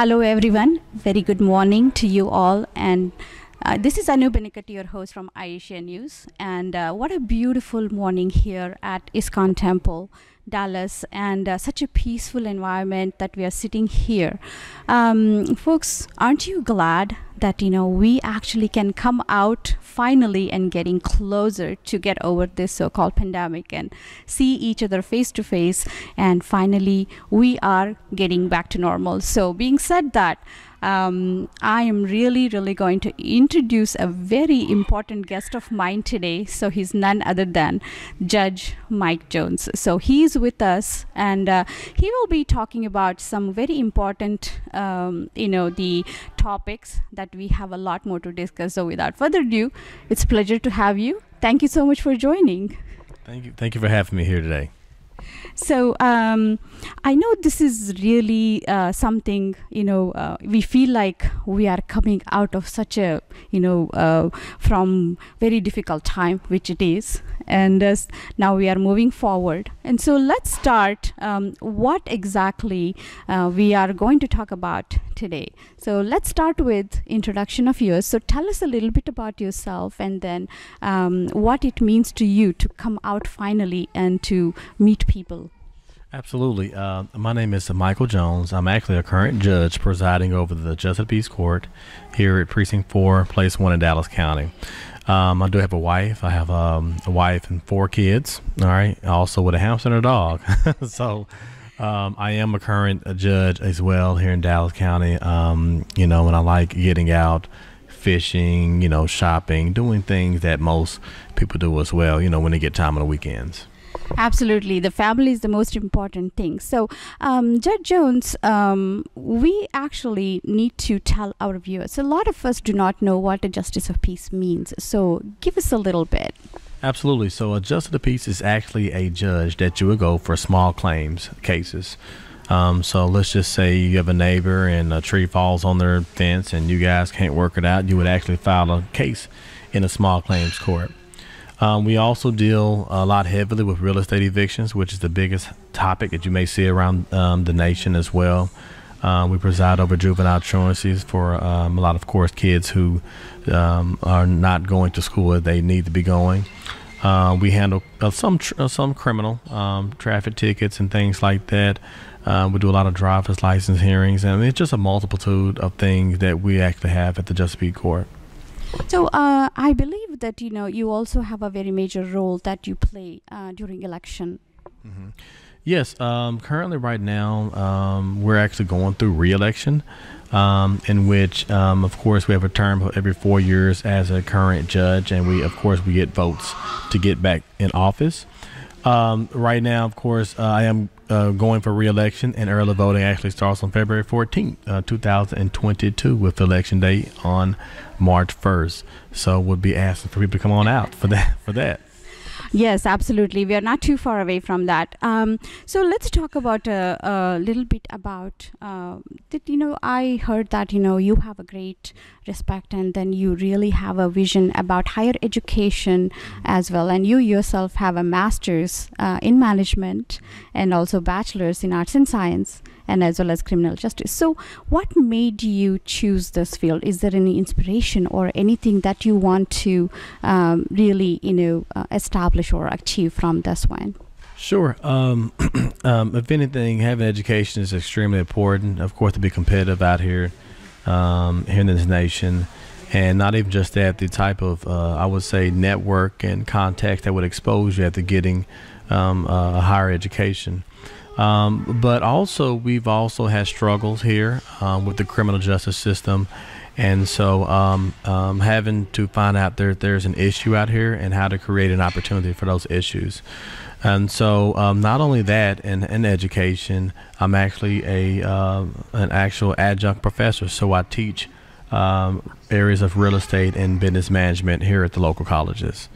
Hello, everyone. Very good morning to you all. And uh, this is Anu your host from Aisha News. And uh, what a beautiful morning here at ISKCON Temple, Dallas, and uh, such a peaceful environment that we are sitting here. Um, folks, aren't you glad that you know we actually can come out finally and getting closer to get over this so-called pandemic and see each other face to face and finally we are getting back to normal so being said that um, I am really, really going to introduce a very important guest of mine today. So he's none other than Judge Mike Jones. So he's with us, and uh, he will be talking about some very important, um, you know, the topics that we have a lot more to discuss. So without further ado, it's a pleasure to have you. Thank you so much for joining. Thank you. Thank you for having me here today. So um, I know this is really uh, something you know uh, we feel like we are coming out of such a you know uh, from very difficult time which it is, and uh, now we are moving forward. And so let's start. Um, what exactly uh, we are going to talk about today? So let's start with introduction of yours. So tell us a little bit about yourself, and then um, what it means to you to come out finally and to meet people. Absolutely. Uh, my name is Michael Jones. I'm actually a current judge presiding over the Justice Peace Court here at Precinct 4, Place 1 in Dallas County. Um, I do have a wife. I have um, a wife and four kids, all right, also with a hamster and a dog. so um, I am a current uh, judge as well here in Dallas County, um, you know, and I like getting out fishing, you know, shopping, doing things that most people do as well, you know, when they get time on the weekends. Absolutely. The family is the most important thing. So, um, Judge Jones, um, we actually need to tell our viewers. A lot of us do not know what a justice of peace means. So, give us a little bit. Absolutely. So, a justice of peace is actually a judge that you would go for small claims cases. Um, so let's just say you have a neighbor and a tree falls on their fence and you guys can't work it out. You would actually file a case in a small claims court. Um, we also deal a lot heavily with real estate evictions, which is the biggest topic that you may see around um, the nation as well. Uh, we preside over juvenile truancies for um, a lot of course kids who um, are not going to school where they need to be going. Uh, we handle uh, some uh, some criminal um, traffic tickets and things like that. Uh, we do a lot of driver's license hearings, and it's just a multitude of things that we actually have at the Chesapeake Court. So uh, I believe that you know you also have a very major role that you play uh, during election. Mm-hmm. Yes, um, currently right now um, we're actually going through re-election, um, in which um, of course we have a term every four years as a current judge, and we of course we get votes to get back in office. Um, right now, of course, uh, I am uh, going for re-election, and early voting actually starts on February 14th, uh, 2022, with election day on March 1st. So, would we'll be asking for people to come on out for that. For that. Yes, absolutely. We are not too far away from that. Um, so let's talk about a, uh, a little bit about uh, that. You know, I heard that you know you have a great respect, and then you really have a vision about higher education as well. And you yourself have a master's uh, in management and also bachelor's in arts and science and as well as criminal justice. So, what made you choose this field? Is there any inspiration or anything that you want to um, really, you know, uh, establish or achieve from this one? Sure. Um, um, if anything, having education is extremely important. Of course, to be competitive out here, um, here in this nation, and not even just that, the type of uh, I would say network and contact that would expose you after getting um, a higher education. Um, but also, we've also had struggles here um, with the criminal justice system. And so, um, um, having to find out there there's an issue out here and how to create an opportunity for those issues. And so, um, not only that, in, in education, I'm actually a uh, an actual adjunct professor. So I teach um, areas of real estate and business management here at the local colleges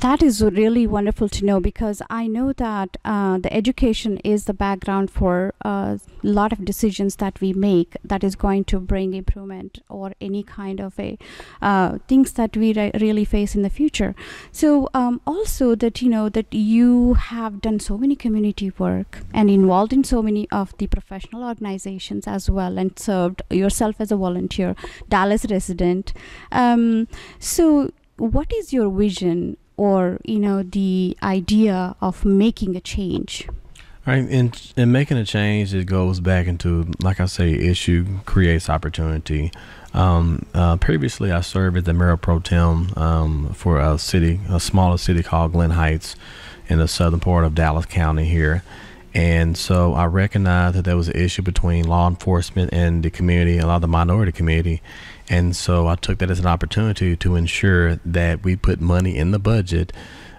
that is really wonderful to know because I know that uh, the education is the background for a uh, lot of decisions that we make that is going to bring improvement or any kind of a uh, things that we re really face in the future. So um, also that you know that you have done so many community work and involved in so many of the professional organizations as well and served yourself as a volunteer, Dallas resident. Um, so what is your vision or you know the idea of making a change right and, and making a change it goes back into like i say issue creates opportunity um, uh, previously i served as the mayor pro tem um, for a city a smaller city called glen heights in the southern part of dallas county here and so I recognized that there was an issue between law enforcement and the community, a lot of the minority community. And so I took that as an opportunity to ensure that we put money in the budget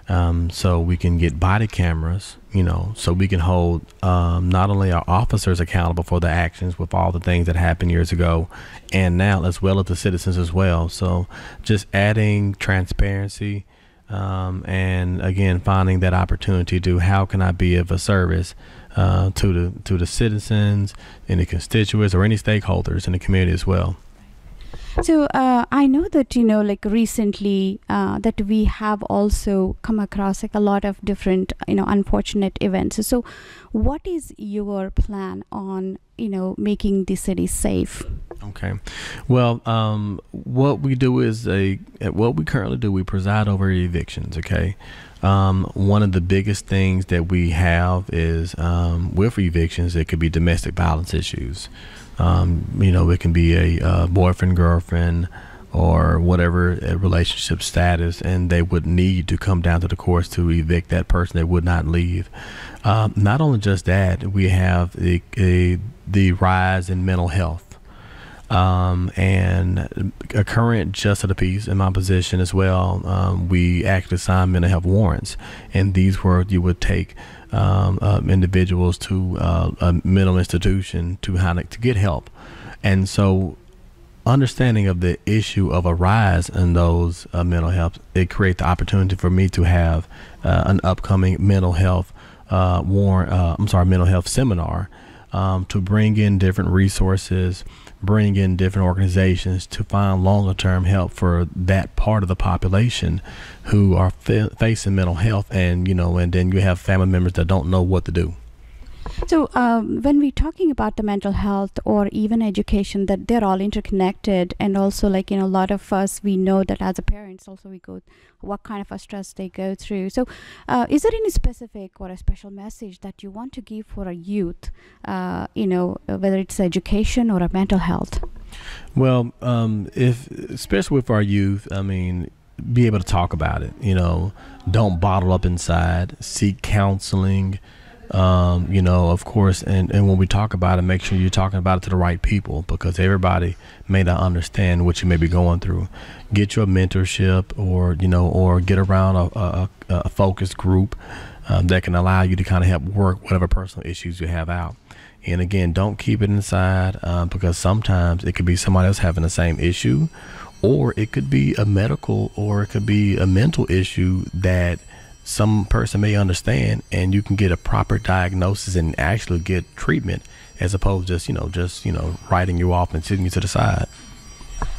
um, so we can get body cameras, you know, so we can hold um, not only our officers accountable for the actions with all the things that happened years ago and now, as well as the citizens as well. So just adding transparency. Um, and again, finding that opportunity to how can I be of a service uh, to the to the citizens and the constituents or any stakeholders in the community as well. So uh, I know that you know, like recently, uh, that we have also come across like a lot of different, you know, unfortunate events. So, what is your plan on you know making the city safe? Okay, well, um, what we do is a uh, what we currently do we preside over evictions. Okay. Um, one of the biggest things that we have is um, with evictions, it could be domestic violence issues. Um, you know, it can be a uh, boyfriend, girlfriend, or whatever uh, relationship status, and they would need to come down to the courts to evict that person They would not leave. Um, not only just that, we have the, a, the rise in mental health um, and a current justice of the peace in my position as well. Um, we act signed mental health warrants, and these were you would take um, uh, individuals to uh, a mental institution to to get help, and so understanding of the issue of a rise in those uh, mental health it creates the opportunity for me to have uh, an upcoming mental health uh, warrant. Uh, I'm sorry, mental health seminar. Um, to bring in different resources bring in different organizations to find longer term help for that part of the population who are fa facing mental health and you know and then you have family members that don't know what to do so um, when we're talking about the mental health or even education, that they're all interconnected, and also like you know, a lot of us we know that as a parents also we go what kind of a stress they go through. So uh, is there any specific or a special message that you want to give for a youth? Uh, you know, uh, whether it's education or a mental health. Well, um, if especially with our youth, I mean be able to talk about it. You know, don't bottle up inside. Seek counseling. Um, you know, of course, and, and when we talk about it, make sure you're talking about it to the right people because everybody may not understand what you may be going through. Get your mentorship or, you know, or get around a, a, a focus group um, that can allow you to kind of help work whatever personal issues you have out. And again, don't keep it inside um, because sometimes it could be somebody else having the same issue or it could be a medical or it could be a mental issue that – some person may understand and you can get a proper diagnosis and actually get treatment as opposed to just, you know, just, you know, writing you off and sitting you to the side.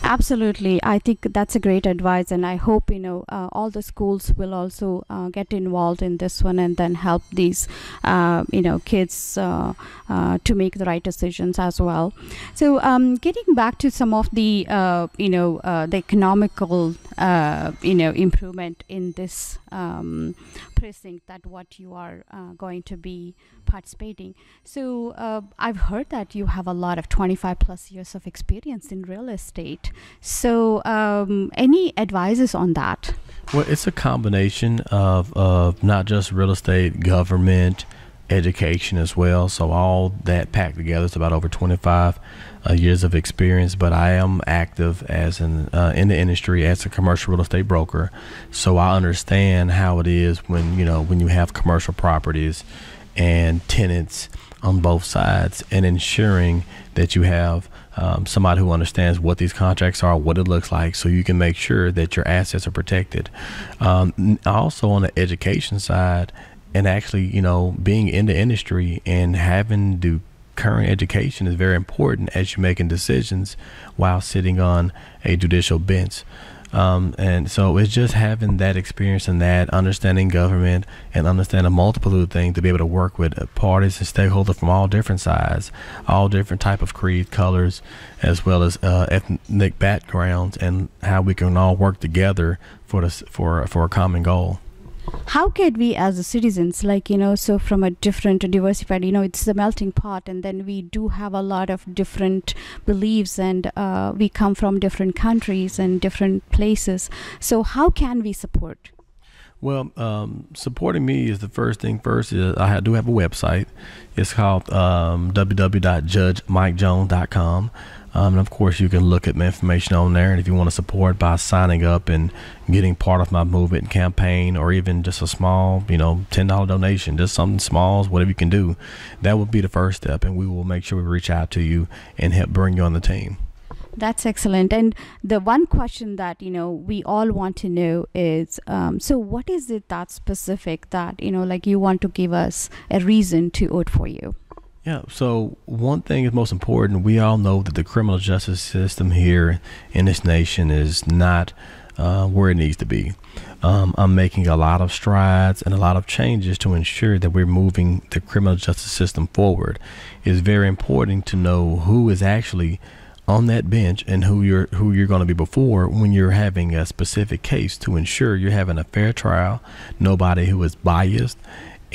Absolutely. I think that's a great advice. And I hope, you know, uh, all the schools will also uh, get involved in this one and then help these, uh, you know, kids uh, uh, to make the right decisions as well. So um, getting back to some of the, uh, you know, the economical, you know, improvement in this um, precinct that what you are going to be participating. So I've heard that you have a lot of 25 plus years of experience in real estate. So, um, any advices on that? Well, it's a combination of, of not just real estate, government, education as well. So all that packed together is about over 25 uh, years of experience. But I am active as an uh, in the industry as a commercial real estate broker, so I understand how it is when you know when you have commercial properties and tenants on both sides, and ensuring that you have um, somebody who understands what these contracts are, what it looks like, so you can make sure that your assets are protected. Um, also, on the education side, and actually, you know, being in the industry and having to current education is very important as you're making decisions while sitting on a judicial bench. Um, and so it's just having that experience and that understanding government and understanding multiple things to be able to work with parties and stakeholders from all different sides, all different type of creed, colors, as well as uh, ethnic backgrounds, and how we can all work together for this for for a common goal how can we as citizens like you know so from a different diversified you know it's the melting pot and then we do have a lot of different beliefs and uh, we come from different countries and different places so how can we support well um, supporting me is the first thing first is i do have a website it's called um, www.judgemikejones.com um, and of course, you can look at my information on there. And if you want to support by signing up and getting part of my movement campaign, or even just a small, you know, $10 donation, just something small, whatever you can do, that would be the first step. And we will make sure we reach out to you and help bring you on the team. That's excellent. And the one question that you know we all want to know is, um, so what is it that specific that you know, like you want to give us a reason to vote for you? Yeah. So one thing is most important. We all know that the criminal justice system here in this nation is not uh, where it needs to be. Um, I'm making a lot of strides and a lot of changes to ensure that we're moving the criminal justice system forward. It's very important to know who is actually on that bench and who you're who you're going to be before when you're having a specific case to ensure you're having a fair trial, nobody who is biased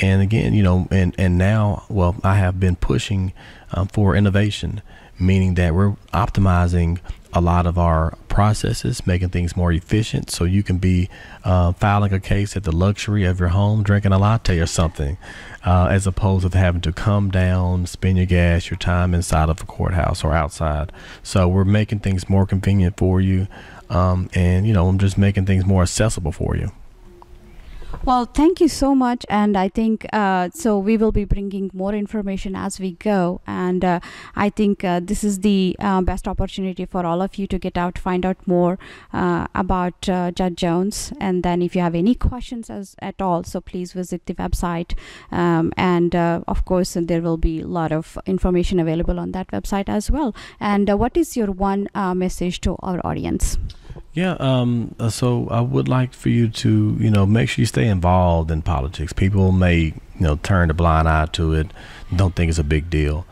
and again, you know, and, and now, well, I have been pushing um, for innovation, meaning that we're optimizing a lot of our processes, making things more efficient. So you can be uh, filing a case at the luxury of your home, drinking a latte or something, uh, as opposed to having to come down, spend your gas, your time inside of a courthouse or outside. So we're making things more convenient for you. Um, and, you know, I'm just making things more accessible for you. Well, thank you so much. And I think uh, so, we will be bringing more information as we go. And uh, I think uh, this is the uh, best opportunity for all of you to get out, find out more uh, about uh, Judge Jones. And then, if you have any questions as, at all, so please visit the website. Um, and of course, and there will be a lot of information available on that website as well. And what is your one message to our audience? Yeah. Um, uh, so I would like for you to, you know, make sure you stay involved in politics. People may, you know, turn a blind eye to it, don't think it's a big deal.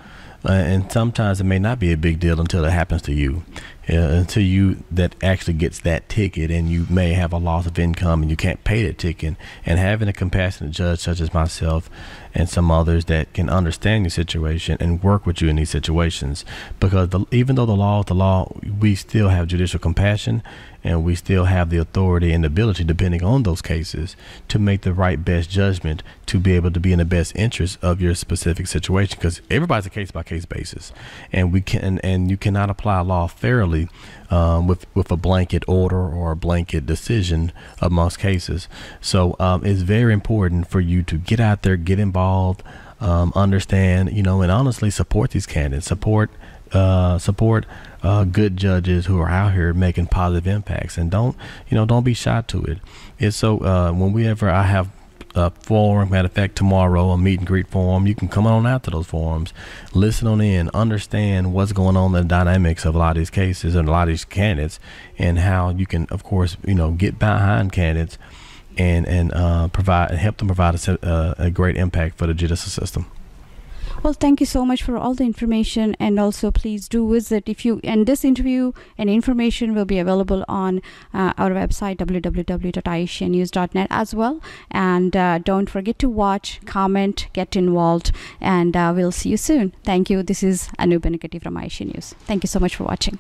Uh, and sometimes it may not be a big deal until it happens to you uh, until you that actually gets that ticket and you may have a loss of income and you can't pay that ticket and having a compassionate judge such as myself and some others that can understand your situation and work with you in these situations because the, even though the law is the law we still have judicial compassion and we still have the authority and ability, depending on those cases, to make the right best judgment to be able to be in the best interest of your specific situation. Because everybody's a case by case basis, and we can and you cannot apply law fairly um, with with a blanket order or a blanket decision amongst cases. So um, it's very important for you to get out there, get involved. Um, understand, you know, and honestly support these candidates. Support uh, support uh, good judges who are out here making positive impacts and don't you know don't be shy to it It's so uh, whenever i have a forum matter of fact tomorrow a meet and greet forum you can come on out to those forums listen on in understand what's going on the dynamics of a lot of these cases and a lot of these candidates and how you can of course you know get behind candidates and and uh, provide and help them provide a, uh, a great impact for the judicial system well, thank you so much for all the information, and also please do visit if you. And this interview and information will be available on uh, our website www.aishanews.net as well. And uh, don't forget to watch, comment, get involved, and uh, we'll see you soon. Thank you. This is Anup Benikati from Aisha News. Thank you so much for watching.